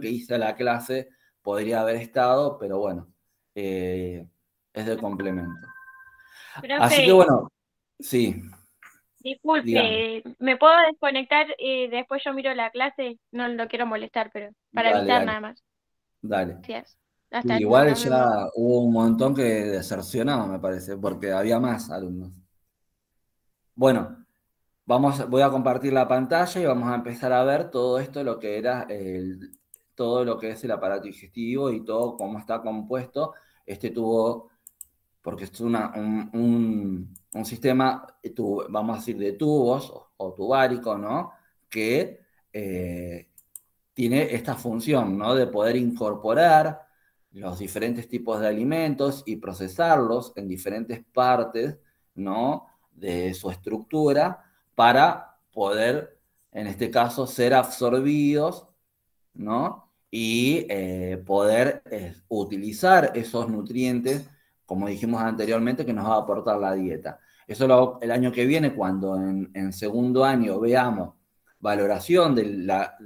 que hice la clase podría haber estado, pero bueno, eh, es de complemento. Así que bueno, sí. Disculpe, ¿me puedo desconectar y eh, después yo miro la clase? No lo quiero molestar, pero para evitar nada más. Dale. Igual ya hubo un montón que desercionaba, me parece, porque había más alumnos. Bueno, vamos, voy a compartir la pantalla y vamos a empezar a ver todo esto, lo que era el, todo lo que es el aparato digestivo y todo cómo está compuesto este tubo, porque es un, sistema, vamos a decir, de tubos o, tubárico, ¿no? Que eh, tiene esta función, ¿no? De poder incorporar los diferentes tipos de alimentos y procesarlos en diferentes partes, ¿no? De su estructura para poder, en este caso, ser absorbidos, ¿no? y eh, poder eh, utilizar esos nutrientes, como dijimos anteriormente, que nos va a aportar la dieta. Eso el año que viene, cuando en, segundo año veamos valoración de la,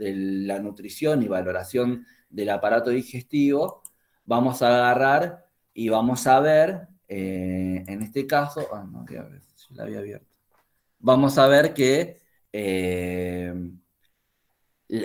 nutrición y valoración del aparato digestivo, vamos a agarrar y vamos a ver, eh, en este caso, ah, no, la había abierto. vamos a ver que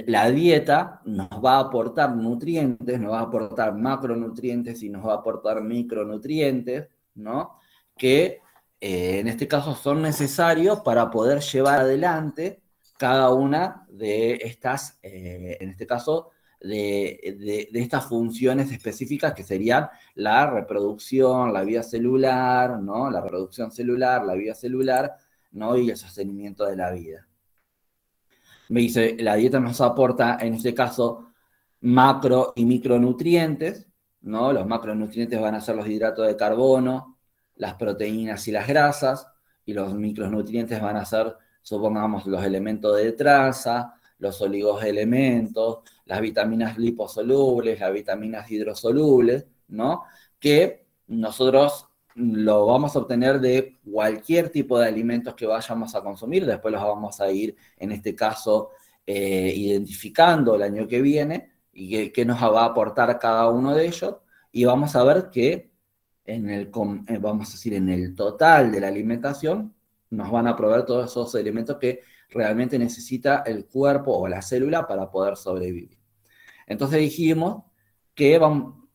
la dieta nos va a aportar nutrientes, nos va a aportar macronutrientes y nos va a aportar micronutrientes, ¿no? Que eh, en este caso son necesarios para poder llevar adelante cada una de estas, eh, en este caso, de, estas funciones específicas que serían la reproducción, la vida celular, ¿no? La reproducción celular, la vida celular, ¿no? Y el sostenimiento de la vida. Me dice, la dieta nos aporta, en este caso, macro y micronutrientes, ¿no? Los macronutrientes van a ser los hidratos de carbono, las proteínas y las grasas, y los micronutrientes van a ser, supongamos, los elementos de traza, los oligoelementos, las vitaminas liposolubles, las vitaminas hidrosolubles, ¿no? Que nosotros lo vamos a obtener de cualquier tipo de alimentos que vayamos a consumir, después los vamos a ir, en este caso, eh, identificando el año que viene y qué, nos va a aportar cada uno de ellos, y vamos a ver que en el, eh, vamos a decir, en el total de la alimentación, nos van a proveer todos esos elementos que realmente necesita el cuerpo o la célula para poder sobrevivir. Entonces dijimos que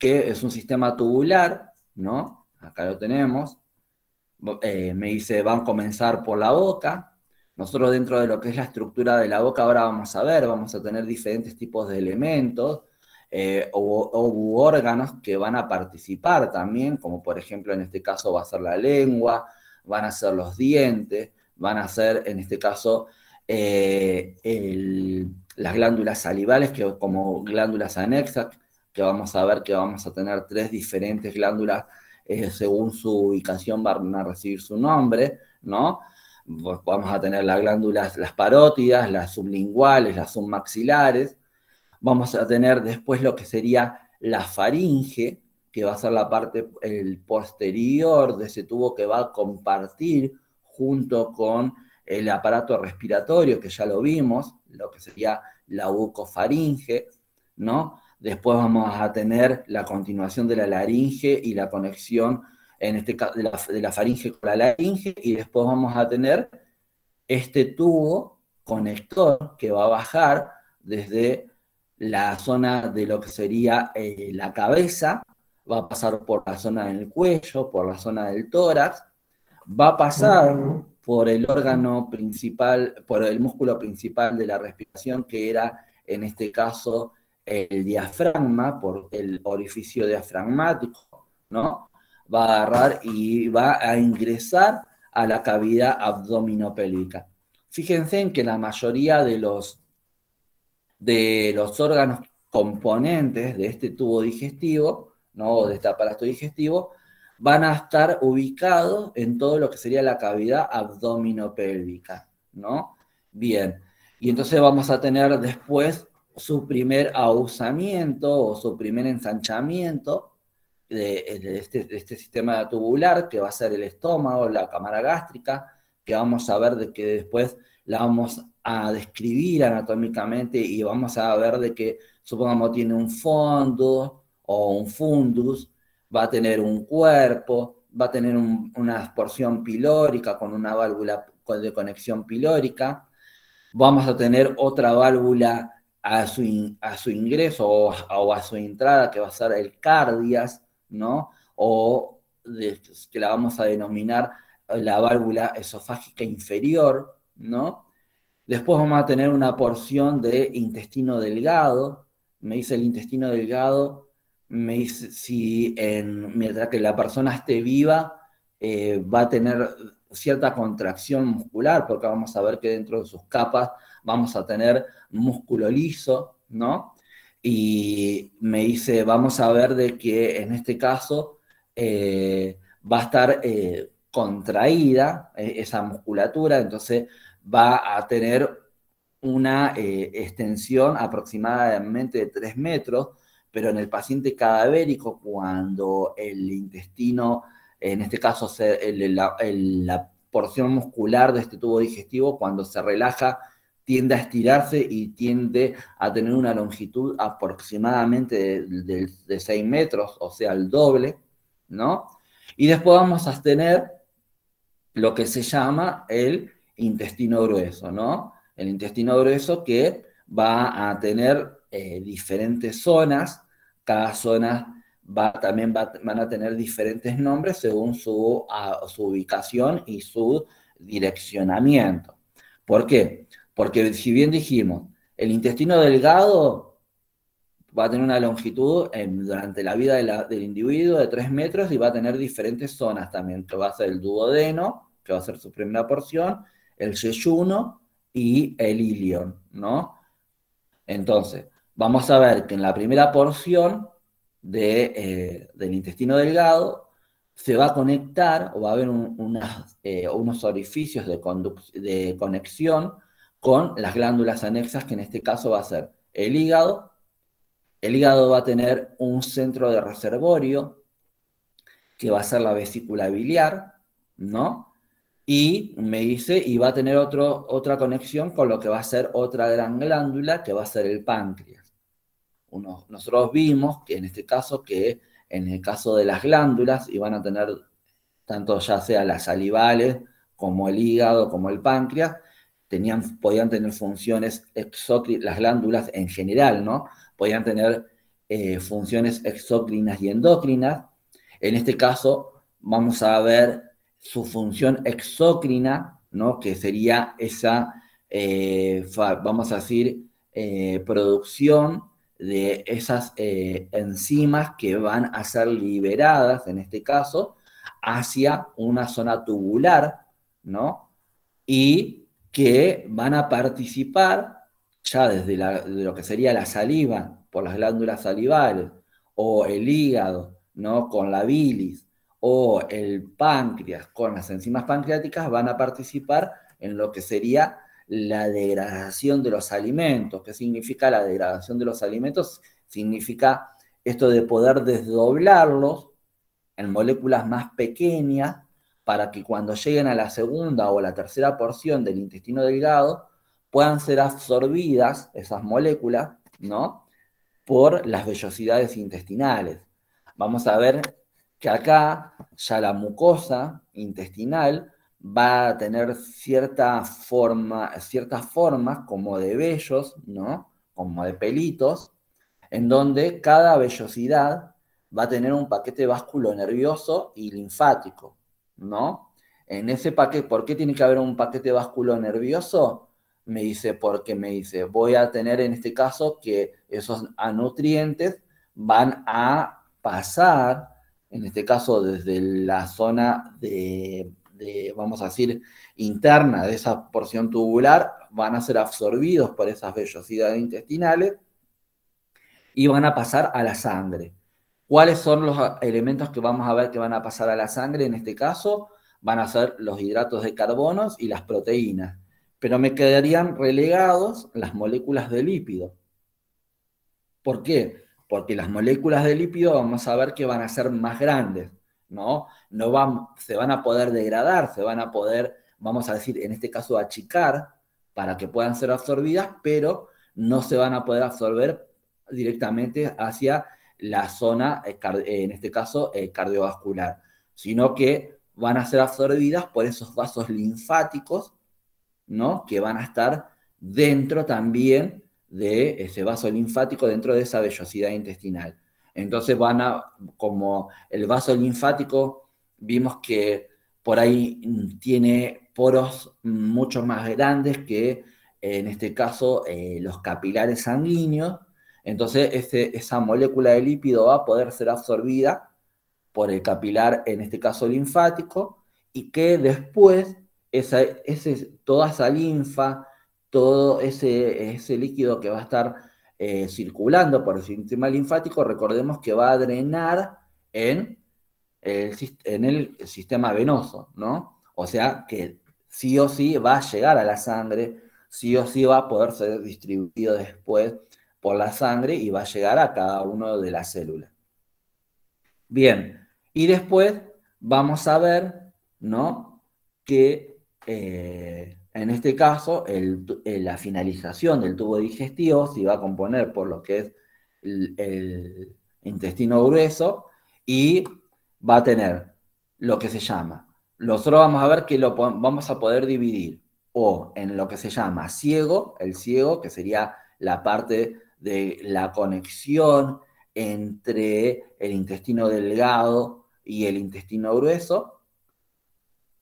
es un sistema tubular, ¿no? acá lo tenemos, eh, me dice, van a comenzar por la boca. Nosotros dentro de lo que es la estructura de la boca ahora vamos a ver, vamos a tener diferentes tipos de elementos eh, o, órganos que van a participar también, como por ejemplo en este caso va a ser la lengua, van a ser los dientes, van a ser en este caso eh, las glándulas salivales que, como glándulas anexas, que vamos a ver que vamos a tener tres diferentes glándulas eh, según su ubicación van a recibir su nombre, ¿no? vamos a tener las glándulas, las parótidas, las sublinguales, las submaxilares. Vamos a tener después lo que sería la faringe, que va a ser la parte, el posterior de ese tubo que va a compartir junto con el aparato respiratorio, que ya lo vimos, lo que sería la bucofaringe, ¿no? Después vamos a tener la continuación de la laringe y la conexión, en este caso, de la, faringe con la laringe. Y después vamos a tener este tubo conector que va a bajar desde la zona de lo que sería eh, la cabeza, va a pasar por la zona del cuello, por la zona del tórax, va a pasar por el órgano principal, por el músculo principal de la respiración, que era en este caso el diafragma, por el orificio diafragmático, ¿no? Va a agarrar y va a ingresar a la cavidad abdominopélvica. Fíjense en que la mayoría de los, de los órganos componentes de este tubo digestivo, ¿no? de este aparato digestivo, van a estar ubicados en todo lo que sería la cavidad abdominopélvica, ¿no? Bien. Y entonces vamos a tener después su primer ausamiento o su primer ensanchamiento este, de, este, sistema tubular, que va a ser el estómago, la cámara gástrica, que vamos a ver de que después la vamos a describir anatómicamente y vamos a ver de que, supongamos, tiene un fondo o un fundus, va a tener un cuerpo, va a tener una porción pilórica con una válvula de conexión pilórica, vamos a tener otra válvula a su, a su ingreso o a, su entrada, que va a ser el cardias, ¿no? O que la vamos a denominar eh, la válvula esofágica inferior, ¿no? Después vamos a tener una porción de intestino delgado. Me dice el intestino delgado, me dice si mientras que la persona esté viva, eh, va a tener cierta contracción muscular, porque vamos a ver que dentro de sus capas vamos a tener músculo liso, ¿no? Y me dice, vamos a ver de que en este caso eh, va a estar eh, contraída eh, esa musculatura, entonces va a tener una extensión aproximadamente de 3 metros, pero en el paciente cadavérico, cuando el intestino, en este caso la porción muscular de este tubo digestivo, cuando se relaja, tiende a estirarse y tiende a tener una longitud aproximadamente de, 6 metros, o sea, el doble, ¿no? Y después vamos a tener lo que se llama el intestino grueso, ¿no? El intestino grueso que va a tener eh, diferentes zonas, cada zona va, también va, van a tener diferentes nombres según su, su ubicación y su direccionamiento. ¿Por qué? Porque si bien dijimos, el intestino delgado va a tener una longitud durante la vida del individuo de 3 metros y va a tener diferentes zonas también, que va a ser el duodeno, que va a ser su primera porción, el yeyuno y el ilion, ¿no? Entonces, vamos a ver que en la primera porción eh, del intestino delgado se va a conectar o va a haber eh, unos orificios de, de conexión con las glándulas anexas, que en este caso va a ser el hígado. El hígado va a tener un centro de reservorio, que va a ser la vesícula biliar, ¿no? Y me dice, y va a tener otro, otra conexión con lo que va a ser otra gran glándula, que va a ser el páncreas. nosotros vimos que en este caso, que en el caso de las glándulas, iban a tener tanto ya sea las salivales, como el hígado, como el páncreas, podían tener funciones exócrinas, las glándulas en general, ¿no? Podían tener eh, funciones exócrinas y endócrinas. En este caso, vamos a ver su función exócrina, ¿no? Que sería esa, eh, vamos a decir, eh, producción de esas enzimas que van a ser liberadas, en este caso, hacia una zona tubular, ¿no? Y que van a participar ya desde lo que sería la saliva, por las glándulas salivales, o el hígado, ¿no? Con la bilis, o el páncreas, con las enzimas pancreáticas, van a participar en lo que sería la degradación de los alimentos. ¿Qué significa la degradación de los alimentos? Significa esto de poder desdoblarlos en moléculas más pequeñas para que cuando lleguen a la segunda o la tercera porción del intestino delgado puedan ser absorbidas esas moléculas, ¿no? Por las vellosidades intestinales. Vamos a ver que acá ya la mucosa intestinal va a tener cierta forma, ciertas formas como de vellos, ¿no? Como de pelitos, en donde cada vellosidad va a tener un paquete básculo nervioso y linfático. ¿no? En ese paquete, ¿por qué tiene que haber un paquete básculo nervioso? Me dice, porque me dice, voy a tener en este caso que esos nutrientes van a pasar, en este caso desde la zona de, vamos a decir, interna de esa porción tubular, van a ser absorbidos por esas vellosidades intestinales y van a pasar a la sangre. ¿Cuáles son los ah, elementos que vamos a ver que van a pasar a la sangre? En este caso, van a ser los hidratos de carbonos y las proteínas. Pero me quedarían relegados las moléculas de lípido. ¿Por qué? Porque las moléculas de lípido vamos a ver que van a ser más grandes, ¿no? no van, se van a poder degradar, se van a poder, vamos a decir, en este caso, achicar para que puedan ser absorbidas, pero no se van a poder absorber directamente hacia la zona, eh, eh, en este caso, eh, cardiovascular, sino que van a ser absorbidas por esos vasos linfáticos, ¿no? Que van a estar dentro también de ese vaso linfático, dentro de esa vellosidad intestinal. Entonces van a, como el vaso linfático, vimos que por ahí mm, tiene poros mm, mucho más grandes que, en este caso, los capilares sanguíneos, entonces, este, esa molécula de lípido va a poder ser absorbida por el capilar, en este caso linfático, y que después toda esa linfa, todo ese, líquido que va a estar eh, circulando por el sistema linfático, recordemos que va a drenar en el, en el sistema venoso, ¿no? O sea que sí o sí va a llegar a la sangre, sí o sí va a poder ser distribuido después por la sangre y va a llegar a cada uno de las células. Bien, y después vamos a ver, ¿no? Que eh, en este caso eh, la finalización del tubo digestivo se va a componer por lo que es el, el intestino grueso y va a tener lo que se llama. Nosotros vamos a ver que lo vamos a poder dividir o en lo que se llama ciego, el ciego, que sería la parte de la conexión entre el intestino delgado y el intestino grueso,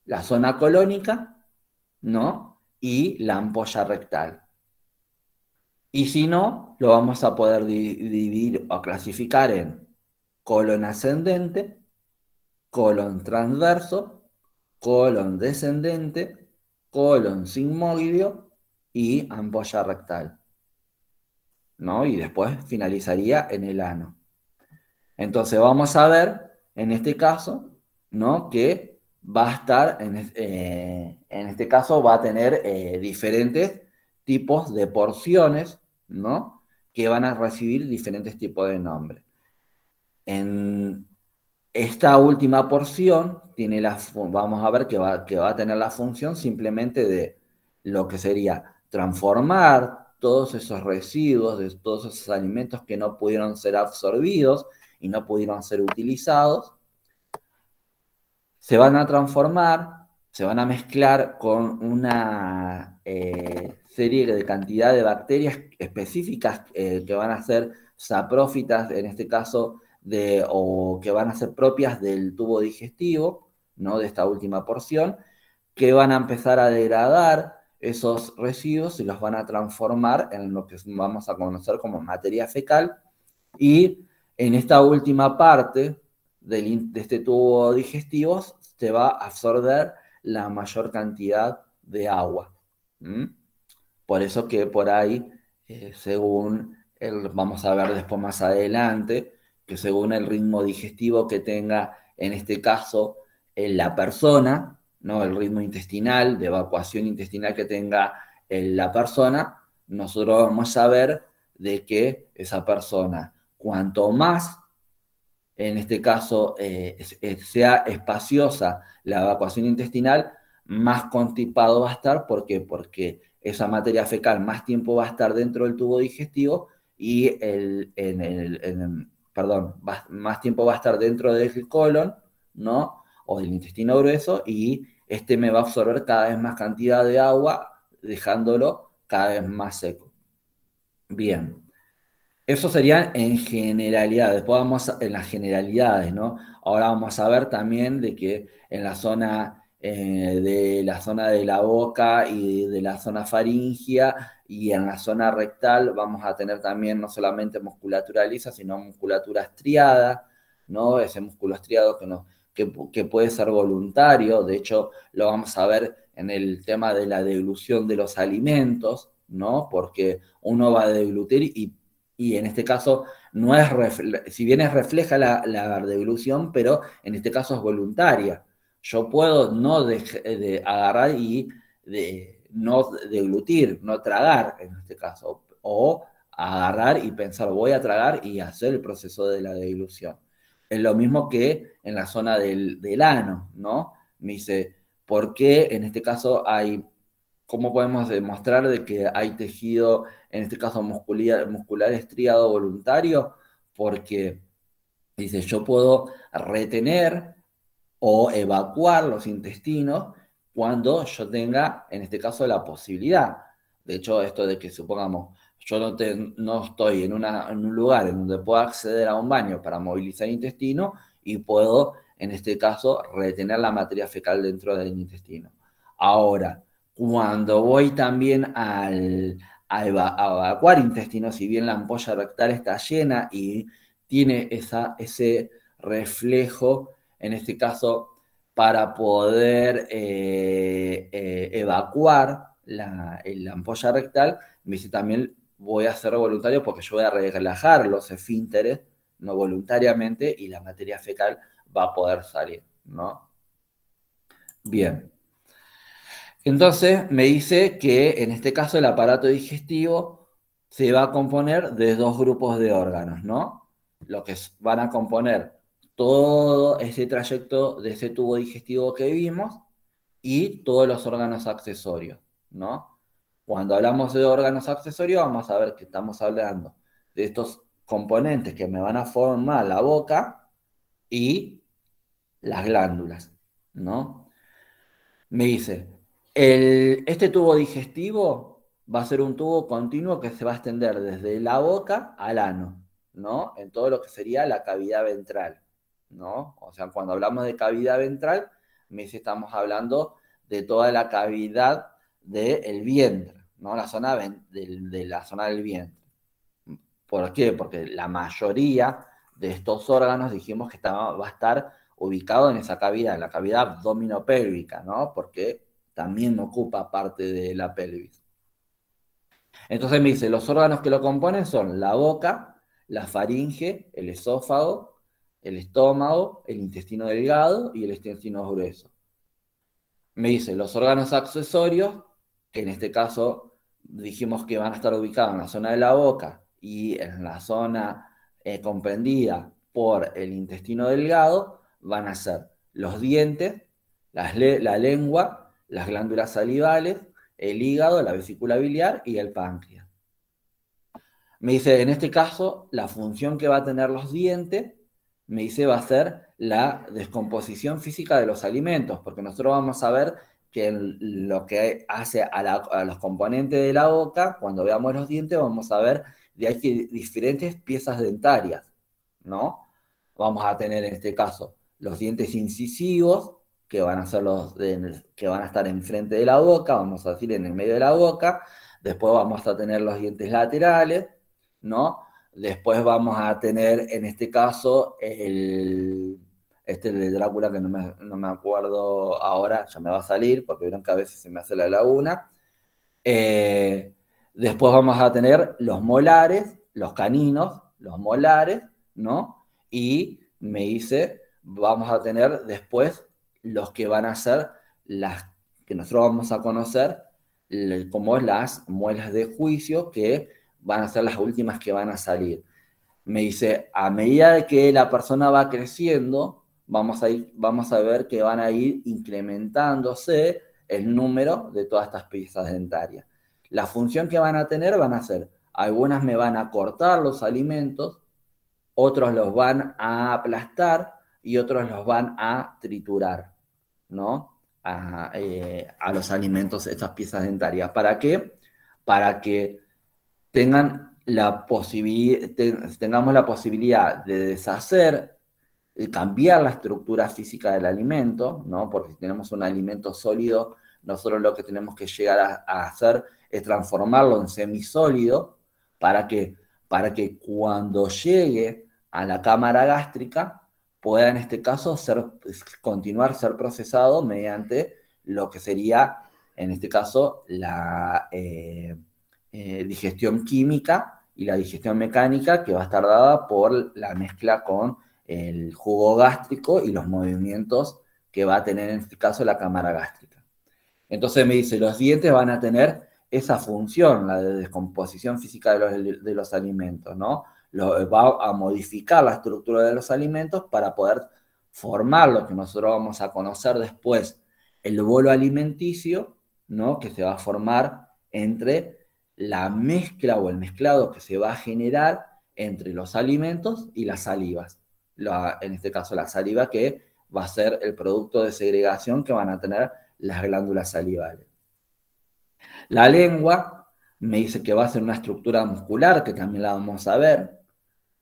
la zona colónica, ¿no? Y la ampolla rectal. Y si no, lo vamos a poder dividir o clasificar en colon ascendente, colon transverso, colon descendente, colon sigmoideo y ampolla rectal. ¿no? Y después finalizaría en el ano. Entonces vamos a ver, en este caso, ¿no? Que va a estar, en, eh, este caso va a tener eh, diferentes tipos de porciones, ¿no? Que van a recibir diferentes tipos de nombres. En esta última porción tiene vamos a ver que va a tener la función simplemente de lo que sería transformar, todos esos residuos, de todos esos alimentos que no pudieron ser absorbidos y no pudieron ser utilizados, se van a transformar, se van a mezclar con una eh, serie de cantidad de bacterias específicas eh, que van a ser saprófitas, en este caso, de, o que van a ser propias del tubo digestivo, ¿no? de esta última porción, que van a empezar a degradar esos residuos y los van a transformar en lo que vamos a conocer como materia fecal. Y en esta última parte del, de este tubo digestivo se va a absorber la mayor cantidad de agua. Por eso que por ahí, eh, según vamos a ver después más adelante, que según el ritmo digestivo que tenga en este caso la persona, el ritmo intestinal, de evacuación intestinal que tenga eh, la persona, nosotros vamos a saber de que esa persona, cuanto más, en este caso, eh, sea espaciosa la evacuación intestinal, más constipado va a estar. ¿Por qué? Porque esa materia fecal más tiempo va a estar dentro del tubo digestivo y el, en el, perdón, más tiempo va a estar dentro del colon, ¿no? O del intestino grueso y este me va a absorber cada vez más cantidad de agua, dejándolo cada vez más seco. Bien. Eso sería en generalidades. Después vamos a, en las generalidades, ¿no? Ahora vamos a ver también de que en la zona eh, de la zona de la boca y de la zona faringia y en la zona rectal vamos a tener también no solamente musculatura lisa, sino musculatura estriada, ¿no? Ese músculo estriado que nos que, puede ser voluntario, de hecho lo vamos a ver en el tema de la deglución de los alimentos, ¿no? Porque uno va a deglutir y, en este caso no es, si bien es refleja la, la deglución, pero en este caso es voluntaria. Yo puedo no eh, agarrar y de, no deglutir, no tragar en este caso, o agarrar y pensar voy a tragar y hacer el proceso de la deglución. Es lo mismo que en la zona del, ano, ¿no? Me dice, ¿por qué en este caso hay, cómo podemos demostrar de que hay tejido, en este caso muscular, muscular estriado voluntario? Porque dice, yo puedo retener o evacuar los intestinos cuando yo tenga, en este caso, la posibilidad. De hecho, esto de que supongamos yo no, estoy en, un lugar en donde pueda acceder a un baño para movilizar intestino y puedo, en este caso, retener la materia fecal dentro del intestino. Ahora, cuando voy también al, a, evacuar intestino, si bien la ampolla rectal está llena y tiene esa, ese reflejo, en este caso, para poder eh, eh, evacuar la, la, ampolla rectal, me dice también voy a ser voluntario porque yo voy a relajar los esfínteres no voluntariamente y la materia fecal va a poder salir, ¿no? Bien. Entonces me dice que en este caso el aparato digestivo se va a componer de dos grupos de órganos, ¿no? Lo que van a componer todo ese trayecto de ese tubo digestivo que vimos y todos los órganos accesorios, ¿no? Cuando hablamos de órganos accesorios, vamos a ver que estamos hablando de estos componentes que me van a formar la boca y las glándulas, ¿no? Me dice, este tubo digestivo va a ser un tubo continuo que se va a extender desde la boca al ano, ¿no? En todo lo que sería la cavidad ventral, ¿no? O sea, cuando hablamos de cavidad ventral, me dice, estamos hablando de toda la cavidad del vientre, ¿no? La zona de la zona del vientre. ¿Por qué? Porque la mayoría de estos órganos dijimos que va a estar ubicado en esa cavidad, en la cavidad abdominopélvica, ¿no? Porque también ocupa parte de la pelvis. Entonces me dice, los órganos que lo componen son la boca, la faringe, el esófago, el estómago, el intestino delgado y el intestino grueso. Me dice, los órganos accesorios que en este caso dijimos que van a estar ubicados en la zona de la boca y en la zona eh, comprendida por el intestino delgado, van a ser los dientes, la lengua, las glándulas salivales, el hígado, la vesícula biliar y el páncreas. Me dice, en este caso, la función que va a tener los dientes, me dice, va a ser la descomposición física de los alimentos, porque nosotros vamos a ver que lo que hace a, los componentes de la boca, cuando veamos los dientes, vamos a ver de aquí diferentes piezas dentarias, ¿no? Vamos a tener en este caso los dientes incisivos, que van a, ser los que van a estar enfrente de la boca, vamos a decir en el medio de la boca, después vamos a tener los dientes laterales, ¿no? Después vamos a tener en este caso el, este de Drácula que no me, acuerdo ahora, ya me va a salir, porque vieron que a veces se me hace la laguna. Eh, después vamos a tener los molares, los caninos, los molares, ¿no? Y me dice, vamos a tener después los que van a ser las que nosotros vamos a conocer como las muelas de juicio que van a ser las últimas que van a salir. Me dice, a medida que la persona va creciendo, vamos a, ir, vamos a ver que van a ir incrementándose el número de todas estas piezas dentarias. La función que van a tener van a ser, algunas me van a cortar los alimentos, otros los van a aplastar y otros los van a triturar, ¿no? A, eh, los alimentos, estas piezas dentarias. ¿Para qué? Para que tengan la tengamos la posibilidad de deshacer eh, cambiar la estructura física del alimento, ¿no? porque si tenemos un alimento sólido, nosotros lo que tenemos que llegar a, hacer es transformarlo en semisólido para que, para que cuando llegue a la cámara gástrica pueda en este caso ser, continuar ser procesado mediante lo que sería, en este caso, la eh, eh, digestión química y la digestión mecánica que va a estar dada por la mezcla con el jugo gástrico y los movimientos que va a tener en este caso la cámara gástrica. Entonces me dice, los dientes van a tener esa función, la de descomposición física de los, alimentos, ¿no? va a modificar la estructura de los alimentos para poder formar lo que nosotros vamos a conocer después, el bolo alimenticio, ¿no? Que se va a formar entre la mezcla o el mezclado que se va a generar entre los alimentos y las salivas en este caso la saliva, que va a ser el producto de segregación que van a tener las glándulas salivales. La lengua me dice que va a ser una estructura muscular, que también la vamos a ver.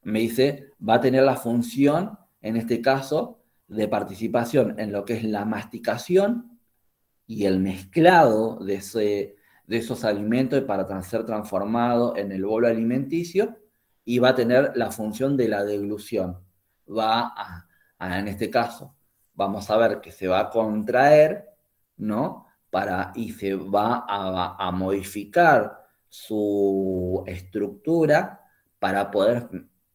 Me dice, va a tener la función, en este caso, de participación en lo que es la masticación y el mezclado de, de esos alimentos para ser transformado en el bolo alimenticio y va a tener la función de la deglución va a, en este caso, vamos a ver que se va a contraer, ¿no? Para, y se va a, modificar su estructura para poder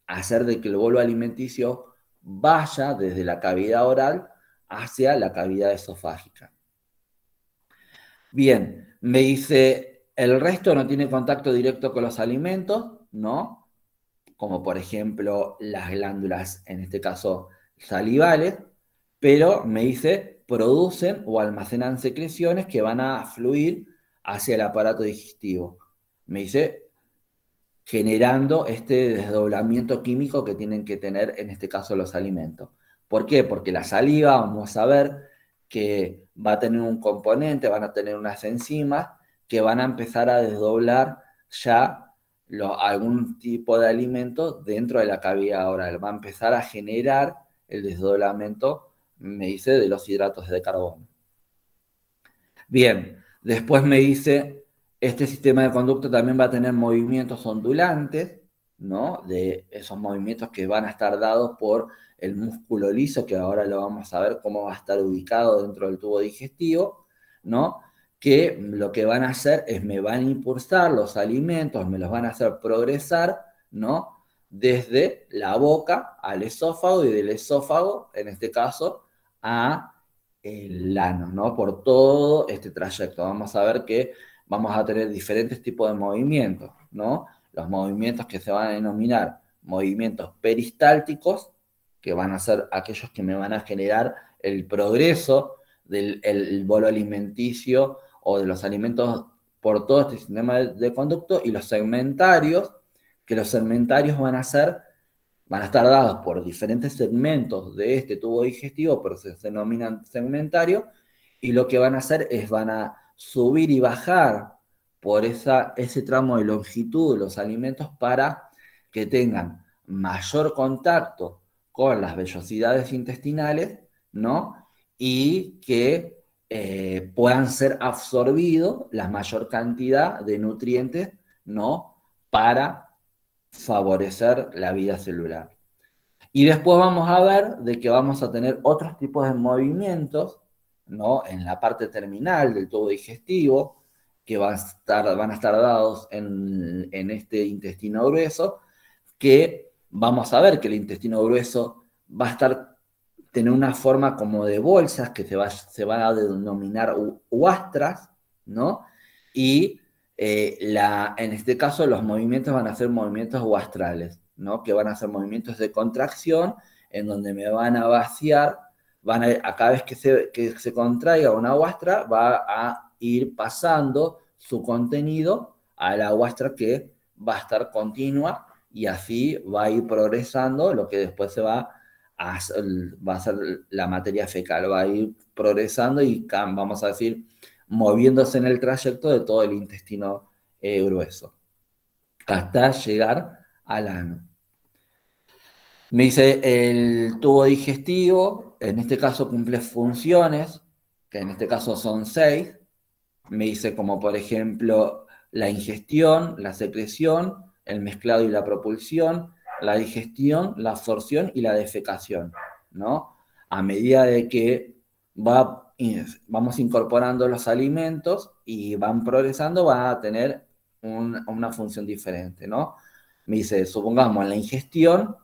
hacer de que el bolo alimenticio vaya desde la cavidad oral hacia la cavidad esofágica. Bien, me dice, el resto no tiene contacto directo con los alimentos, ¿no? como por ejemplo las glándulas, en este caso salivales, pero me dice producen o almacenan secreciones que van a fluir hacia el aparato digestivo. Me dice generando este desdoblamiento químico que tienen que tener en este caso los alimentos. ¿Por qué? Porque la saliva, vamos a ver que va a tener un componente, van a tener unas enzimas que van a empezar a desdoblar ya algún tipo de alimento dentro de la cavidad oral. Va a empezar a generar el desdoblamiento, me dice, de los hidratos de carbono. Bien, después me dice, este sistema de conducto también va a tener movimientos ondulantes, ¿no? De esos movimientos que van a estar dados por el músculo liso, que ahora lo vamos a ver cómo va a estar ubicado dentro del tubo digestivo, ¿no? que lo que van a hacer es me van a impulsar los alimentos, me los van a hacer progresar, ¿no? Desde la boca al esófago y del esófago, en este caso, a el ano, ¿no? Por todo este trayecto. Vamos a ver que vamos a tener diferentes tipos de movimientos, ¿no? Los movimientos que se van a denominar movimientos peristálticos, que van a ser aquellos que me van a generar el progreso del bolo alimenticio o de los alimentos por todo este sistema de, conducto y los segmentarios, que los segmentarios van a ser, van a estar dados por diferentes segmentos de este tubo digestivo, pero se denominan segmentarios, y lo que van a hacer es van a subir y bajar por esa, ese tramo de longitud de los alimentos para que tengan mayor contacto con las vellosidades intestinales, ¿no? Y que eh, puedan ser absorbidos la mayor cantidad de nutrientes, ¿no? Para favorecer la vida celular. Y después vamos a ver de que vamos a tener otros tipos de movimientos, ¿no? En la parte terminal del tubo digestivo, que van a estar, van a estar dados en, en este intestino grueso, que vamos a ver que el intestino grueso va a estar tener una forma como de bolsas que se va, se a denominar huastras, ¿no? Y eh, la, en este caso los movimientos van a ser movimientos huastrales, ¿no? Que van a ser movimientos de contracción en donde me van a vaciar, van a, cada vez que se, contraiga una huastra va a ir pasando su contenido a la huastra que va a estar continua y así va a ir progresando lo que después se va va a ser la materia fecal, va a ir progresando y vamos a decir, moviéndose en el trayecto de todo el intestino eh, grueso, hasta llegar al ano. Me dice, el tubo digestivo, en este caso cumple funciones, que en este caso son seis, me dice como por ejemplo la ingestión, la secreción, el mezclado y la propulsión, la digestión, la absorción y la defecación, ¿no? A medida de que va, vamos incorporando los alimentos y van progresando, va a tener una función diferente, ¿no? Me dice, supongamos, en la ingestión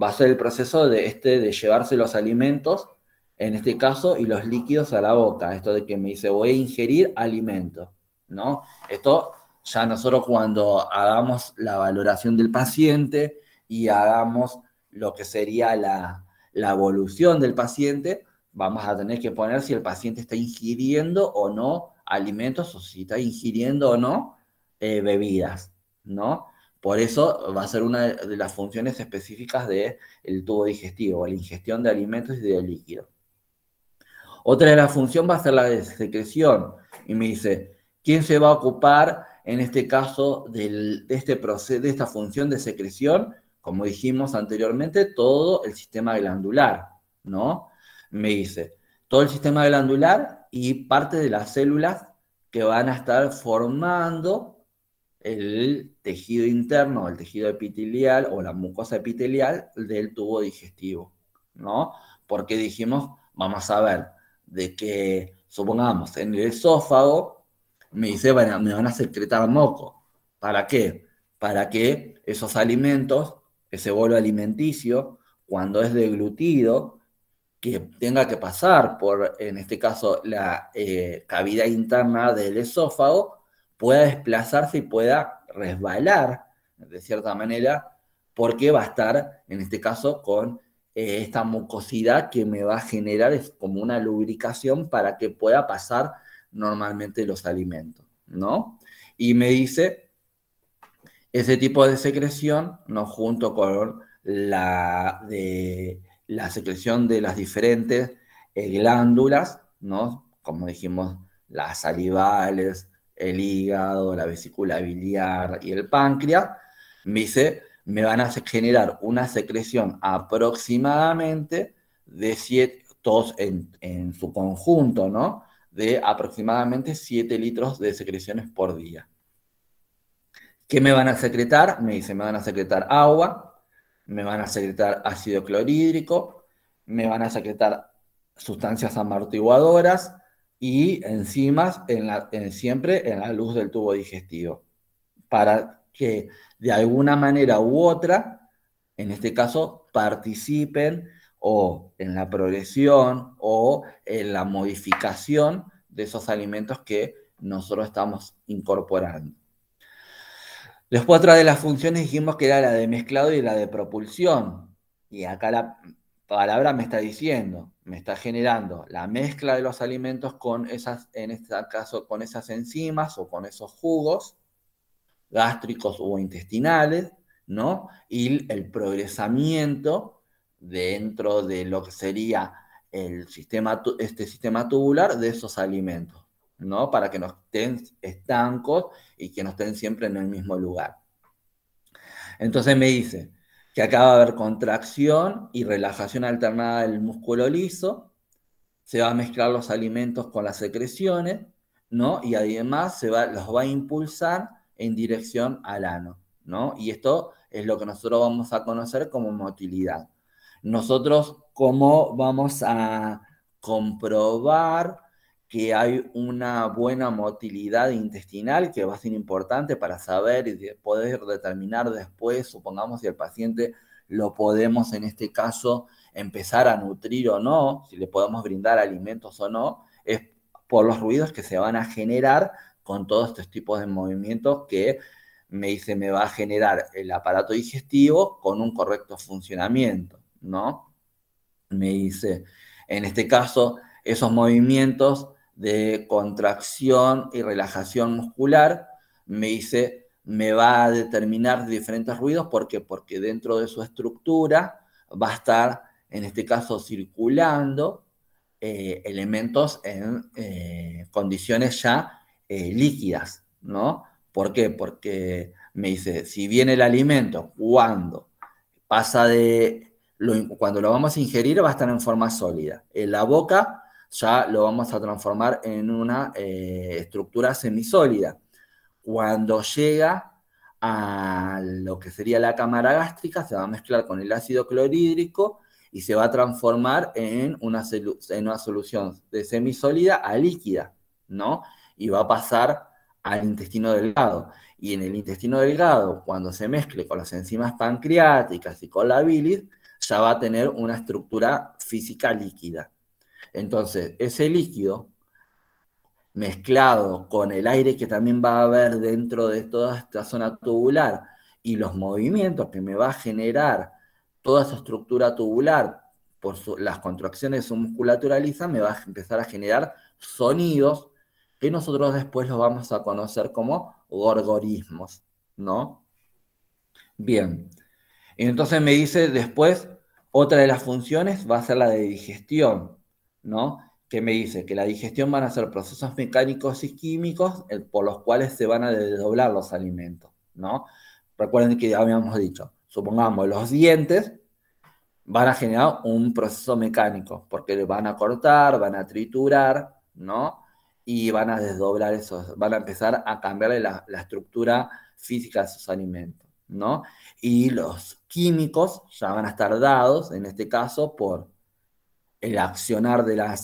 va a ser el proceso de, este, de llevarse los alimentos, en este caso, y los líquidos a la boca. Esto de que me dice, voy a ingerir alimentos, ¿no? Esto ya nosotros cuando hagamos la valoración del paciente, y hagamos lo que sería la, evolución del paciente, vamos a tener que poner si el paciente está ingiriendo o no alimentos o si está ingiriendo o no eh, bebidas, ¿no? Por eso va a ser una de las funciones específicas del el tubo digestivo, la ingestión de alimentos y de líquido. Otra de las funciones va a ser la de secreción. Y me dice, ¿quién se va a ocupar en este caso de, este proceso, de esta función de secreción? como dijimos anteriormente, todo el sistema glandular, ¿no? Me dice, todo el sistema glandular y parte de las células que van a estar formando el tejido interno, el tejido epitelial o la mucosa epitelial del tubo digestivo, ¿no? Porque dijimos, vamos a ver, de que, supongamos, en el esófago, me dice, bueno, me van a secretar moco. ¿Para qué? Para que esos alimentos ese bolo alimenticio, cuando es deglutido, que tenga que pasar por, en este caso, la eh, cavidad interna del esófago, pueda desplazarse y pueda resbalar, de cierta manera, porque va a estar, en este caso, con eh, esta mucosidad que me va a generar es como una lubricación para que pueda pasar normalmente los alimentos, ¿no? Y me dice ese tipo de secreción, no junto con la, la secreción de las diferentes eh, glándulas, ¿no? como dijimos, las salivales, el hígado, la vesícula biliar y el páncreas, me me van a generar una secreción aproximadamente de 7, en, en, su conjunto, ¿no? De aproximadamente 7 litros de secreciones por día. ¿Qué me van a secretar? Me dicen, me van a secretar agua, me van a secretar ácido clorhídrico, me van a secretar sustancias amortiguadoras y enzimas en la, siempre en la luz del tubo digestivo, para que de alguna manera u otra, en este caso, participen o en la progresión o en la modificación de esos alimentos que nosotros estamos incorporando. Después otra de las funciones dijimos que era la de mezclado y la de propulsión. Y acá la palabra me está diciendo, me está generando la mezcla de los alimentos con esas, en este caso, con esas enzimas o con esos jugos gástricos o intestinales, ¿no? Y el progresamiento dentro de lo que sería el sistema, este sistema tubular de esos alimentos. ¿no? Para que no estén estancos y que no estén siempre en el mismo lugar. Entonces me dice que acá va a haber contracción y relajación alternada del músculo liso, se va a mezclar los alimentos con las secreciones, ¿no? Y además se va, los va a impulsar en dirección al ano, ¿no? Y esto es lo que nosotros vamos a conocer como motilidad. Nosotros, ¿cómo vamos a comprobar que hay una buena motilidad intestinal que va a ser importante para saber y poder determinar después, supongamos si el paciente lo podemos en este caso empezar a nutrir o no, si le podemos brindar alimentos o no, es por los ruidos que se van a generar con todos estos tipos de movimientos que me dice me va a generar el aparato digestivo con un correcto funcionamiento, ¿no? Me dice, en este caso, esos movimientos de contracción y relajación muscular, me dice, me va a determinar diferentes ruidos porque porque dentro de su estructura va a estar en este caso circulando eh, elementos en eh, condiciones ya eh, líquidas, ¿no? ¿Por qué? Porque me dice, si viene el alimento cuando pasa de, cuando lo vamos a ingerir va a estar en forma sólida. En la boca ya lo vamos a transformar en una eh, estructura semisólida. Cuando llega a lo que sería la cámara gástrica, se va a mezclar con el ácido clorhídrico y se va a transformar en una, en una solución de semisólida a líquida, ¿no? Y va a pasar al intestino delgado. Y en el intestino delgado, cuando se mezcle con las enzimas pancreáticas y con la bilis, ya va a tener una estructura física líquida. Entonces, ese líquido mezclado con el aire que también va a haber dentro de toda esta zona tubular y los movimientos que me va a generar toda esa estructura tubular por las contracciones de su musculatura lisa, me va a empezar a generar sonidos que nosotros después los vamos a conocer como gorgorismos, ¿no? Bien, entonces me dice después, otra de las funciones va a ser la de digestión. ¿no? Que me dice que la digestión van a ser procesos mecánicos y químicos eh, por los cuales se van a desdoblar los alimentos, ¿no? Recuerden que ya habíamos dicho, supongamos los dientes van a generar un proceso mecánico, porque van a cortar, van a triturar, ¿no? Y van a desdoblar esos, van a empezar a cambiarle la, la estructura física de sus alimentos, ¿no? Y los químicos ya van a estar dados, en este caso, por el accionar de la,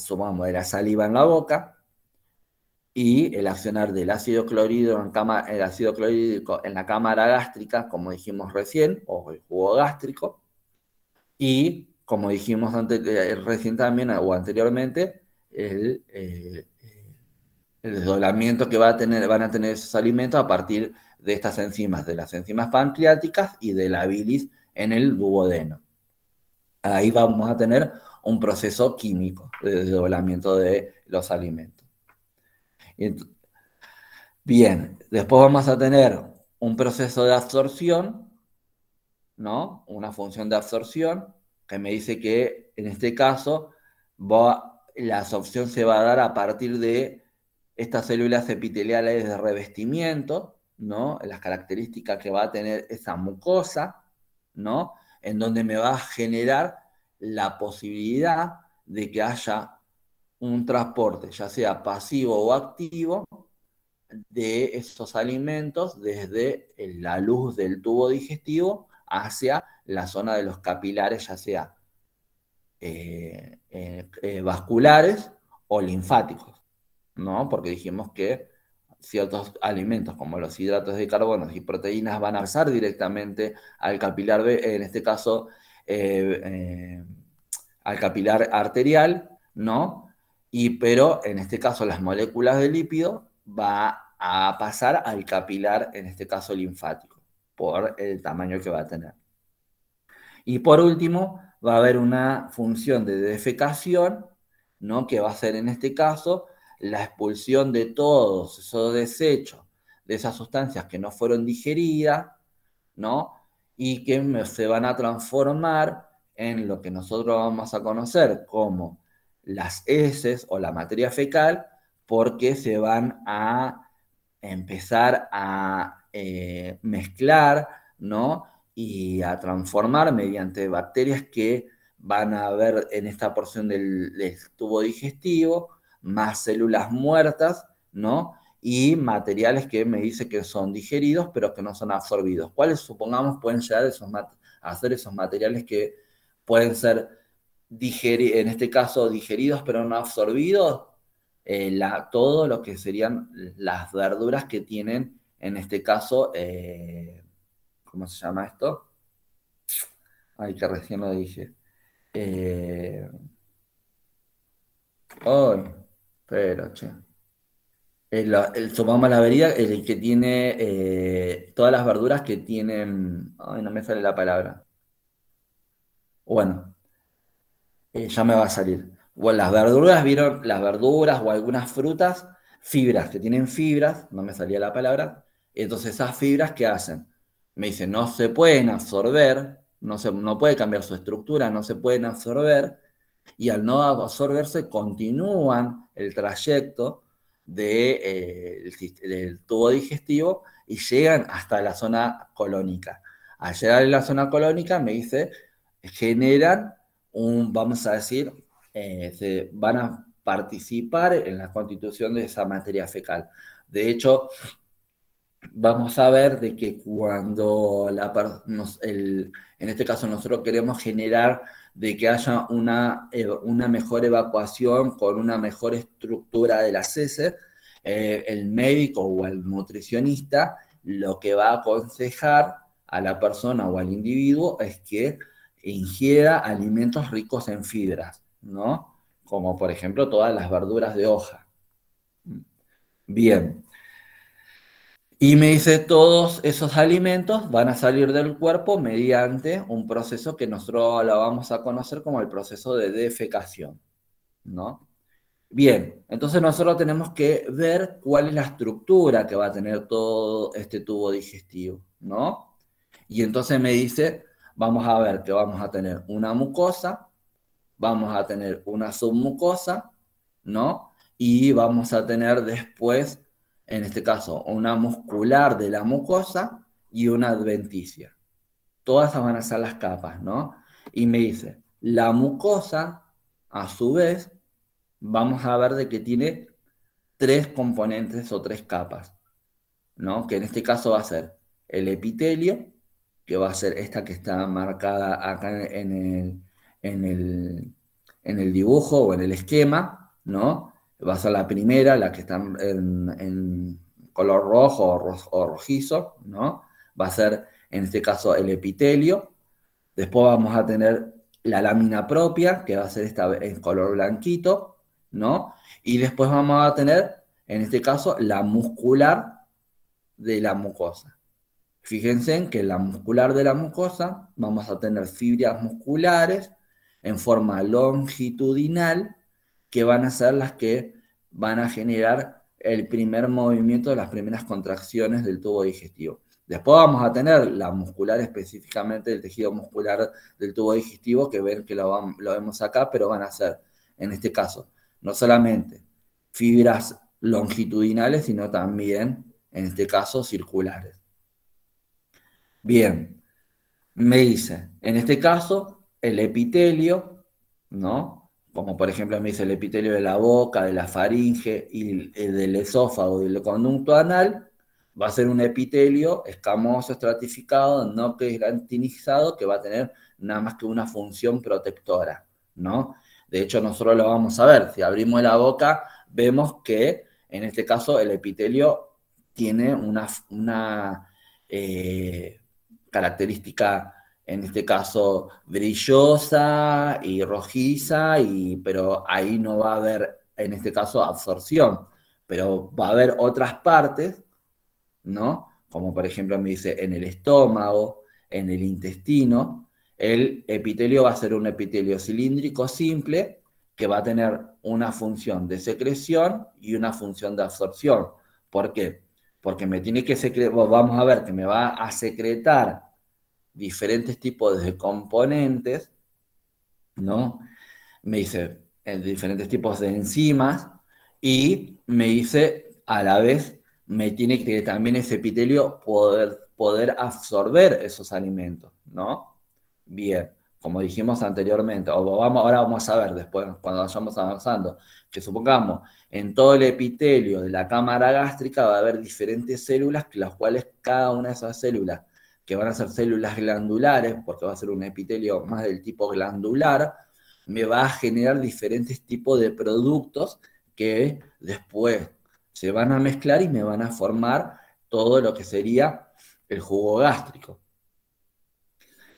saliva en la boca y el accionar del ácido clorhídrico en, en la cámara gástrica, como dijimos recién, o el jugo gástrico, y como dijimos eh, recién también o anteriormente, eh, el, desdoblamiento que va a tener, van a tener esos alimentos a partir de estas enzimas, de las enzimas pancreáticas y de la bilis en el duodeno. Ahí vamos a tener un proceso químico de desdoblamiento de los alimentos. Bien, después vamos a tener un proceso de absorción, ¿no? Una función de absorción que me dice que en este caso la absorción se va a dar a partir de estas células epiteliales de revestimiento, ¿no? Las características que va a tener esa mucosa, ¿no? En donde me va a generar la posibilidad de que haya un transporte, ya sea pasivo o activo, de esos alimentos desde la luz del tubo digestivo hacia la zona de los capilares, ya sea eh, eh, eh, vasculares o linfáticos, ¿no? Porque dijimos que ciertos alimentos como los hidratos de carbono y proteínas van a pasar directamente al capilar, en este caso eh, eh, al capilar arterial, ¿no? Y pero en este caso las moléculas de lípido va a pasar al capilar, en este caso linfático, por el tamaño que va a tener. Y por último, va a haber una función de defecación, ¿no? que va a ser en este caso la expulsión de todos esos desechos, de esas sustancias que no fueron digeridas, ¿no? y que se van a transformar en lo que nosotros vamos a conocer como las heces o la materia fecal, porque se van a empezar a eh, mezclar, ¿no? Y a transformar mediante bacterias que van a haber en esta porción del, del tubo digestivo, más células muertas, ¿no? y materiales que me dice que son digeridos pero que no son absorbidos. ¿Cuáles supongamos pueden llegar a ser esos materiales que pueden ser, en este caso, digeridos pero no absorbidos? Eh, la, todo lo que serían las verduras que tienen, en este caso, eh, ¿cómo se llama esto? Ay, que recién lo dije. Eh, ay, pero, che. El, el sopa el que tiene eh, todas las verduras que tienen. Ay, no me sale la palabra. Bueno, eh, ya me va a salir. Bueno, las verduras, vieron, las verduras o algunas frutas, fibras, que tienen fibras, no me salía la palabra. Entonces, esas fibras, ¿qué hacen? Me dicen, no se pueden absorber, no, se, no puede cambiar su estructura, no se pueden absorber, y al no absorberse, continúan el trayecto de, eh, del tubo digestivo y llegan hasta la zona colónica. Al llegar a la zona colónica, me dice, generan un, vamos a decir, eh, van a participar en la constitución de esa materia fecal. De hecho, vamos a ver de que cuando la, en este caso nosotros queremos generar de que haya eh, una, mejor evacuación con una mejor estructura de las heces, eh, el médico o el nutricionista lo que va a aconsejar a la persona o al individuo es que ingiera alimentos ricos en fibras, ¿no? Como por ejemplo todas las verduras de hoja. Bien, y me dice, todos esos alimentos van a salir del cuerpo mediante un proceso que nosotros lo vamos a conocer como el proceso de defecación, ¿no? Bien, entonces nosotros tenemos que ver cuál es la estructura que va a tener todo este tubo digestivo, ¿no? Y entonces me dice, vamos a ver que vamos a tener una mucosa, vamos a tener una submucosa, ¿no? Y vamos a tener después en este caso una muscular de la mucosa y una adventicia. Todas van a ser las capas, ¿no? Y me dice, la mucosa, a su vez, vamos a ver de que tiene tres componentes o tres capas, ¿no? Que en este caso va a ser el epitelio, que va a ser esta que está marcada acá en el, en el, en el dibujo o en el esquema, ¿no? va a ser la primera, la que está en, color rojo o, rojizo, ¿no? Va a ser, en este caso, el epitelio. Después vamos a tener la lámina propia, que va a ser esta en color blanquito, ¿no? Y después vamos a tener, en este caso, la muscular de la mucosa. Fíjense en que la muscular de la mucosa vamos a tener fibras musculares en forma longitudinal, que van a ser las que van a generar el primer movimiento de las primeras contracciones del tubo digestivo. Después vamos a tener la muscular específicamente, el tejido muscular del tubo digestivo, que ven que lo vemos acá, pero van a ser, en este caso, no solamente fibras longitudinales, sino también, en este caso, circulares. Bien, me dice, en este caso, el epitelio, ¿no? como por ejemplo me dice el epitelio de la boca, de la faringe y eh, del esófago, y del conducto anal, va a ser un epitelio escamoso, estratificado, no queratinizado, que va a tener nada más que una función protectora, ¿no? De hecho, nosotros lo vamos a ver. Si abrimos la boca, vemos que en este caso el epitelio tiene una, una eh, característica en este caso brillosa y rojiza, y, pero ahí no va a haber, en este caso, absorción, pero va a haber otras partes, ¿no? Como por ejemplo me dice en el estómago, en el intestino, el epitelio va a ser un epitelio cilíndrico simple que va a tener una función de secreción y una función de absorción. ¿Por qué? Porque me tiene que secretar, vamos a ver que me va a secretar diferentes tipos de componentes, ¿no? Me dice, eh, diferentes tipos de enzimas y me dice, a la vez, me tiene que también ese epitelio poder, poder absorber esos alimentos, ¿no? Bien, como dijimos anteriormente, ahora vamos a ver después, cuando vayamos avanzando, que supongamos, en todo el epitelio de la cámara gástrica va a haber diferentes células, las cuales cada una de esas células que van a ser células glandulares, porque va a ser un epitelio más del tipo glandular, me va a generar diferentes tipos de productos que después se van a mezclar y me van a formar todo lo que sería el jugo gástrico.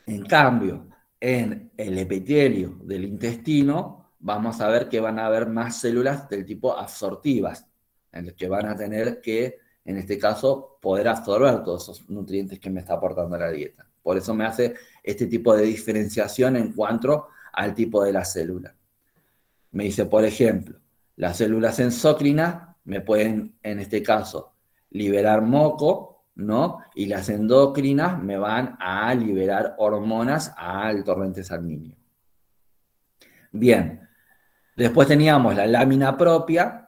En cambio, en el epitelio del intestino vamos a ver que van a haber más células del tipo absortivas, en las que van a tener que en este caso, poder absorber todos esos nutrientes que me está aportando la dieta. Por eso me hace este tipo de diferenciación en cuanto al tipo de la célula. Me dice, por ejemplo, las células endocrinas me pueden, en este caso, liberar moco, ¿no? Y las endocrinas me van a liberar hormonas al torrente sanguíneo. Bien, después teníamos la lámina propia,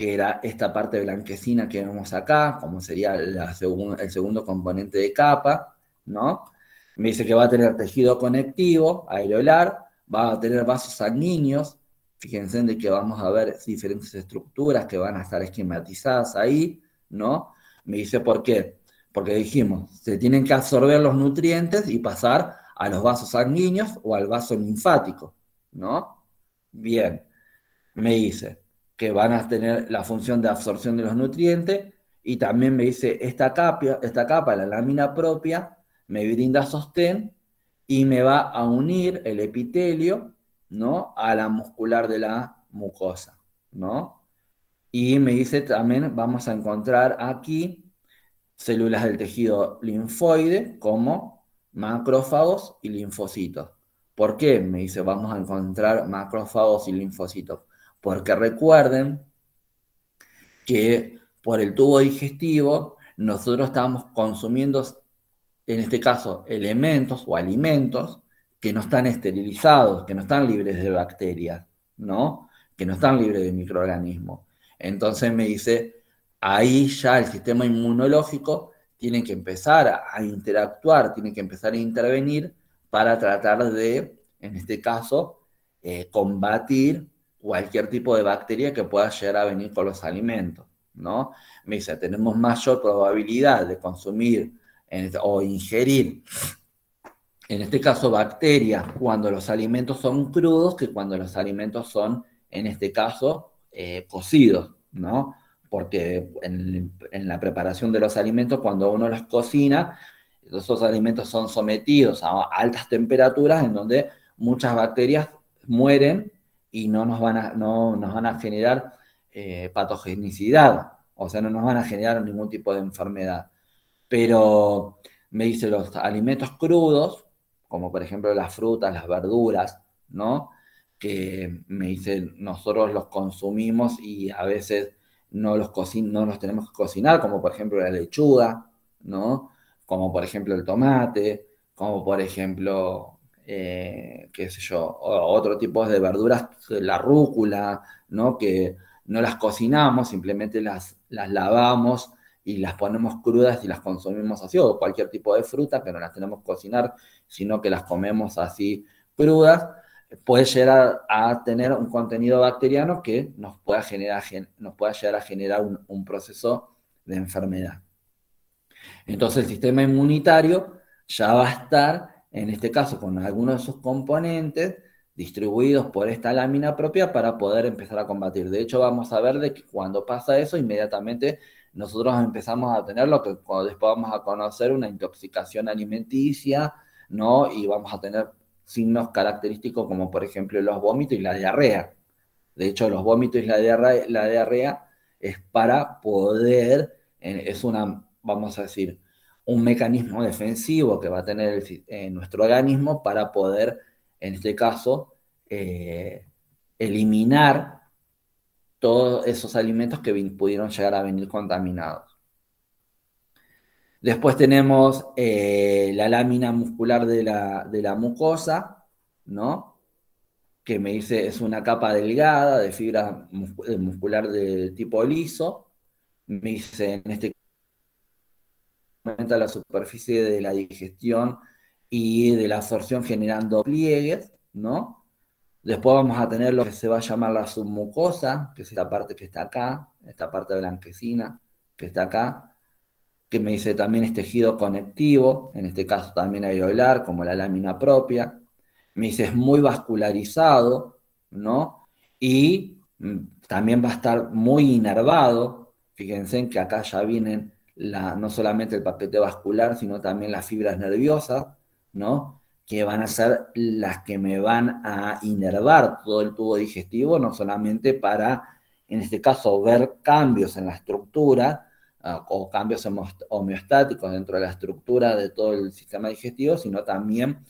que era esta parte blanquecina que vemos acá, como sería el segundo componente de capa, ¿no? Me dice que va a tener tejido conectivo, aerolar, va a tener vasos sanguíneos, fíjense de que vamos a ver diferentes estructuras que van a estar esquematizadas ahí, ¿no? Me dice por qué. Porque dijimos, se tienen que absorber los nutrientes y pasar a los vasos sanguíneos o al vaso linfático, ¿no? Bien, me dice, que van a tener la función de absorción de los nutrientes, y también me dice, esta capa, esta capa, la lámina propia, me brinda sostén y me va a unir el epitelio, ¿no? A la muscular de la mucosa, ¿no? Y me dice también, vamos a encontrar aquí células del tejido linfoide como macrófagos y linfocitos. ¿Por qué? Me dice, vamos a encontrar macrófagos y linfocitos porque recuerden que por el tubo digestivo nosotros estamos consumiendo, en este caso, elementos o alimentos que no están esterilizados, que no están libres de bacterias, ¿no? Que no están libres de microorganismos. Entonces me dice, ahí ya el sistema inmunológico tiene que empezar a, interactuar, tiene que empezar a intervenir para tratar de, en este caso, eh, combatir cualquier tipo de bacteria que pueda llegar a venir con los alimentos, ¿no? Me dice, tenemos mayor probabilidad de consumir este, o ingerir, en este caso, bacterias cuando los alimentos son crudos que cuando los alimentos son, en este caso, eh, cocidos, ¿no? Porque en la preparación de los alimentos, cuando uno los cocina, esos alimentos son sometidos a altas temperaturas en donde muchas bacterias mueren y no nos van a, nos van a generar eh, patogenicidad, o sea, no nos van a generar ningún tipo de enfermedad. Pero me dice los alimentos crudos, como por ejemplo las frutas, las verduras, ¿no? Que me dice, nosotros los consumimos y a veces no los, no los tenemos que cocinar, como por ejemplo la lechuga, ¿no? Como por ejemplo el tomate, como por ejemplo eh, qué sé yo, otro tipo de verduras, eh, la rúcula, ¿no? Que no las cocinamos, simplemente las, las lavamos y las ponemos crudas y las consumimos así, o cualquier tipo de fruta que no las tenemos que cocinar, sino que las comemos así crudas, puede llegar a, tener un contenido bacteriano que nos pueda, generar, nos pueda llegar a generar un proceso de enfermedad. Entonces el sistema inmunitario ya va a estar en este caso con algunos de sus componentes distribuidos por esta lámina propia para poder empezar a combatir. De hecho, vamos a ver de que cuando pasa eso, inmediatamente nosotros empezamos a tener lo que después vamos a conocer una intoxicación alimenticia, ¿no? Y vamos a tener signos característicos como por ejemplo los vómitos y la diarrea. De hecho, los vómitos y la diarrea, la diarrea es para poder, eh, es una, vamos a decir, un mecanismo defensivo que va a tener eh, nuestro organismo para poder, en este caso, eh, eliminar todos esos alimentos que pudieron llegar a venir contaminados. Después tenemos eh, la lámina muscular de la, mucosa, ¿no? que me dice es una capa delgada de fibra muscular de tipo liso. Me dice en este aumenta la superficie de la digestión y de la absorción generando pliegues, ¿no? Después vamos a tener lo que se va a llamar la submucosa, que es esta parte que está acá, esta parte blanquecina que está acá, que me dice también es tejido conectivo, en este caso también hay olar, como la lámina propia. Me dice es muy vascularizado, ¿no? Y mm, también va a estar muy inervado. Fíjense en que acá ya vienen no solamente el paquete vascular, sino también las fibras nerviosas, ¿no? Que van a ser las que me van a inervar todo el tubo digestivo, no solamente para, en este caso, ver cambios en la estructura ah, o cambios homeostáticos dentro de la estructura de todo el sistema digestivo, sino también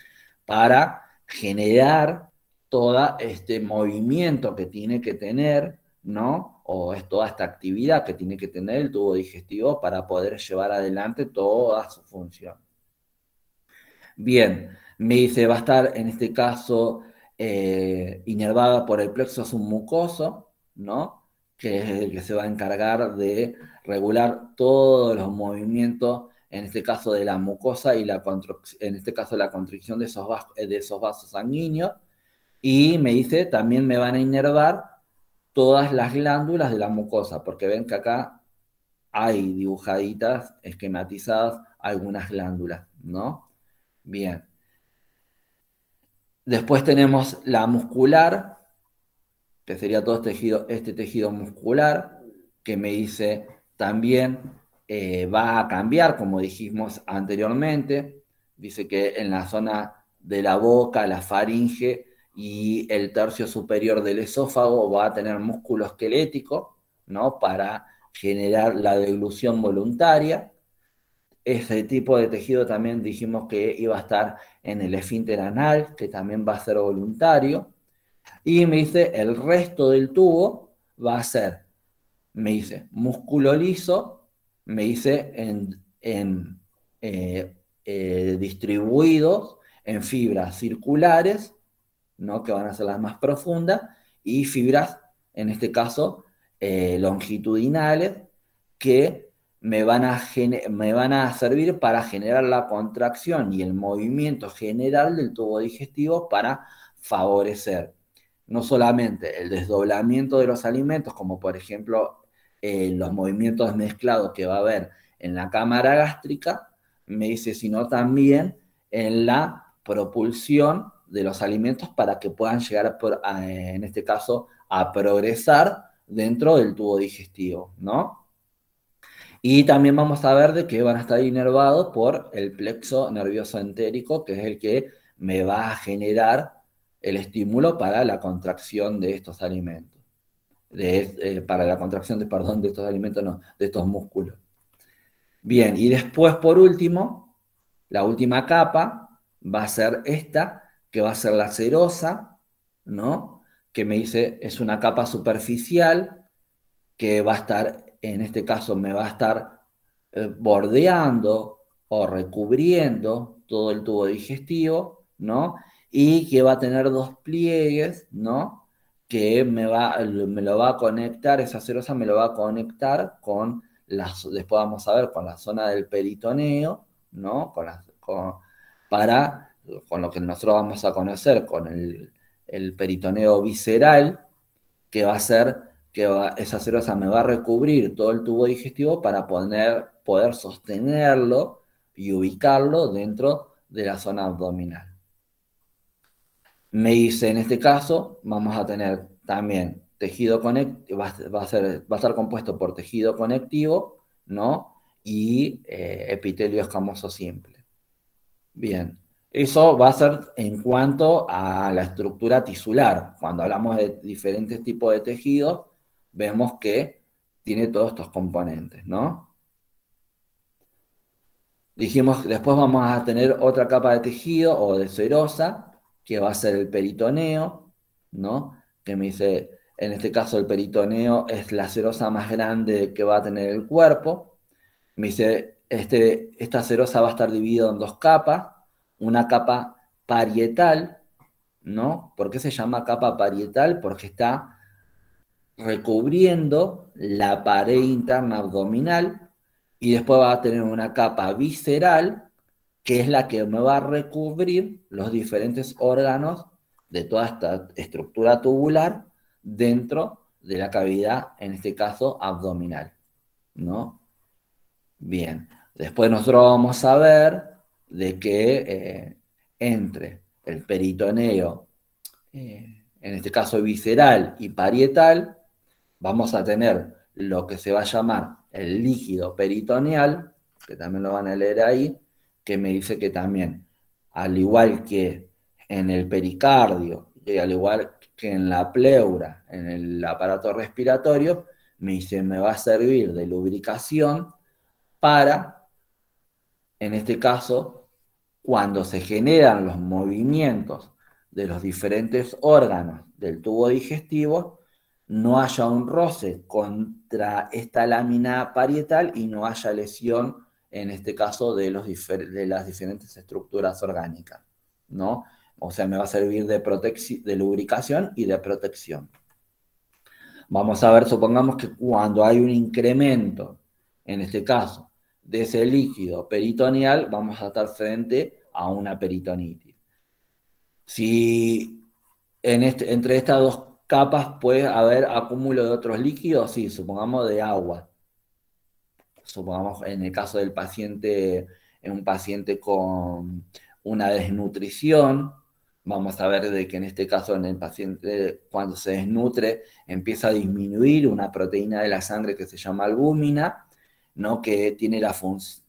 para generar todo este movimiento que tiene que tener ¿no? O es toda esta actividad que tiene que tener el tubo digestivo para poder llevar adelante toda su función. Bien, me dice, va a estar en este caso eh, inervada por el plexo mucoso, ¿no? Que es el que se va a encargar de regular todos los movimientos, en este caso de la mucosa y la en este caso la contracción de de esos vasos sanguíneos. Y me dice, también me van a inervar todas las glándulas de la mucosa, porque ven que acá hay dibujaditas, esquematizadas algunas glándulas, ¿no? Bien. Después tenemos la muscular, que sería todo este tejido, este tejido muscular, que me dice también eh, va a cambiar, como dijimos anteriormente. Dice que en la zona de la boca, la faringe, y el tercio superior del esófago va a tener músculo esquelético, ¿no? Para generar la deglución voluntaria. Ese tipo de tejido también dijimos que iba a estar en el esfínter anal, que también va a ser voluntario. Y me dice, el resto del tubo va a ser, me dice, músculo liso, me dice, en, eh, eh, distribuidos en fibras circulares ¿no? que van a ser las más profundas, y fibras, en este caso, eh, longitudinales, que me van, a me van a servir para generar la contracción y el movimiento general del tubo digestivo para favorecer no solamente el desdoblamiento de los alimentos, como por ejemplo eh, los movimientos mezclados que va a haber en la cámara gástrica, me dice, sino también en la propulsión de los alimentos para que puedan llegar, en este caso, a progresar dentro del tubo digestivo, ¿no? Y también vamos a ver de que van a estar inervados por el plexo nervioso entérico, que es el que me va a generar el estímulo para la contracción de estos alimentos. Eh, para la contracción de, perdón, de estos alimentos, de estos músculos. Bien, y después, por último, la última capa va a ser esta, que va a ser la cerosa, ¿no? Que me dice, es una capa superficial que va a estar, en este caso, me va a estar eh, bordeando o recubriendo todo el tubo digestivo, ¿no? Y que va a tener dos pliegues, ¿no? Que me, va, me lo va a conectar, esa cerosa me lo va a conectar con las, después vamos a ver, con la zona del peritoneo, ¿no? para con lo que nosotros vamos a conocer, con el, peritoneo visceral, que va a ser que va, esa cerosa me va a recubrir todo el tubo digestivo para poder sostenerlo y ubicarlo dentro de la zona abdominal. Me dice, en este caso, vamos a tener también tejido conectivo, va, a estar compuesto por tejido conectivo, ¿no? Y eh, epitelio escamoso simple. Bien. Eso va a ser en cuanto a la estructura tisular. Cuando hablamos de diferentes tipos de tejidos, vemos que tiene todos estos componentes, ¿no? Dijimos, después vamos a tener otra capa de tejido o de serosa, que va a ser el peritoneo, ¿no? Que me dice, en este caso el peritoneo es la serosa más grande que va a tener el cuerpo. Me dice, este, esta serosa va a estar dividida en dos capas, una capa parietal, ¿no? ¿Por qué se llama capa parietal? Porque está recubriendo la pared interna abdominal y después va a tener una capa visceral que es la que me va a recubrir los diferentes órganos de toda esta estructura tubular dentro de la cavidad, en este caso abdominal, ¿no? Bien, después nosotros vamos a ver de que eh, entre el peritoneo, eh, en este caso visceral y parietal, vamos a tener lo que se va a llamar el líquido peritoneal, que también lo van a leer ahí, que me dice que también, al igual que en el pericardio y al igual que en la pleura, en el aparato respiratorio, me dice, me va a servir de lubricación para, en este caso, cuando se generan los movimientos de los diferentes órganos del tubo digestivo, no haya un roce contra esta lámina parietal y no haya lesión, en este caso, de, las diferentes estructuras orgánicas, ¿no? O sea, me va a servir de, de lubricación y de protección. Vamos a ver, supongamos que cuando hay un incremento, en este caso, de ese líquido peritoneal, vamos a estar frente a una peritonitis. Si entre estas dos capas puede haber acúmulo de otros líquidos, sí, supongamos de agua. Supongamos en el caso del paciente, en un paciente con una desnutrición, vamos a ver de que en este caso en el paciente cuando se desnutre empieza a disminuir una proteína de la sangre que se llama albúmina, ¿no? que tiene, la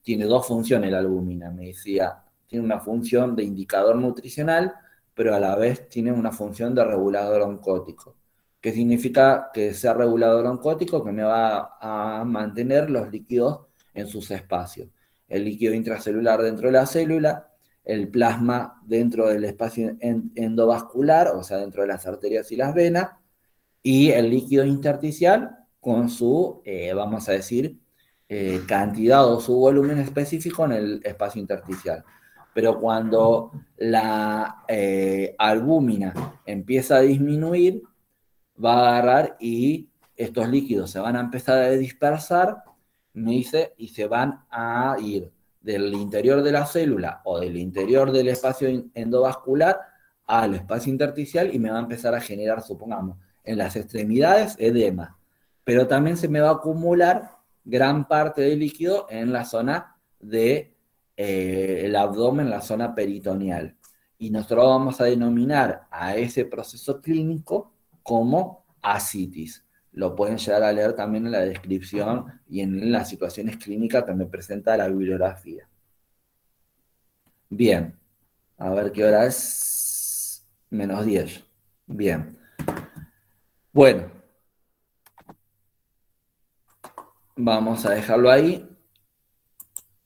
tiene dos funciones la albúmina, me decía tiene una función de indicador nutricional, pero a la vez tiene una función de regulador oncótico, que significa que sea regulador oncótico que me va a mantener los líquidos en sus espacios. El líquido intracelular dentro de la célula, el plasma dentro del espacio endovascular, o sea, dentro de las arterias y las venas, y el líquido intersticial con su, eh, vamos a decir, eh, cantidad o su volumen específico en el espacio intersticial pero cuando la eh, albúmina empieza a disminuir, va a agarrar y estos líquidos se van a empezar a dispersar, me dice, y se van a ir del interior de la célula o del interior del espacio endovascular al espacio intersticial y me va a empezar a generar, supongamos, en las extremidades edema, pero también se me va a acumular gran parte del líquido en la zona de eh, el abdomen, la zona peritoneal. Y nosotros vamos a denominar a ese proceso clínico como asitis. Lo pueden llegar a leer también en la descripción y en las situaciones clínicas que me presenta la bibliografía. Bien, a ver qué hora es. Menos 10. Bien. Bueno, vamos a dejarlo ahí.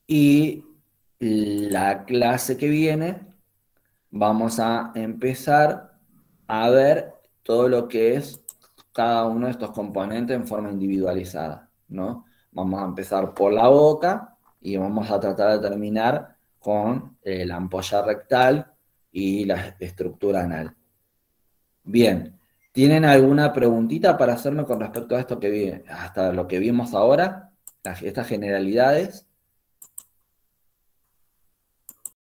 Y la clase que viene vamos a empezar a ver todo lo que es cada uno de estos componentes en forma individualizada, ¿no? Vamos a empezar por la boca y vamos a tratar de terminar con eh, la ampolla rectal y la estructura anal. Bien, ¿tienen alguna preguntita para hacerme con respecto a esto que vi, hasta lo que vimos ahora, estas generalidades?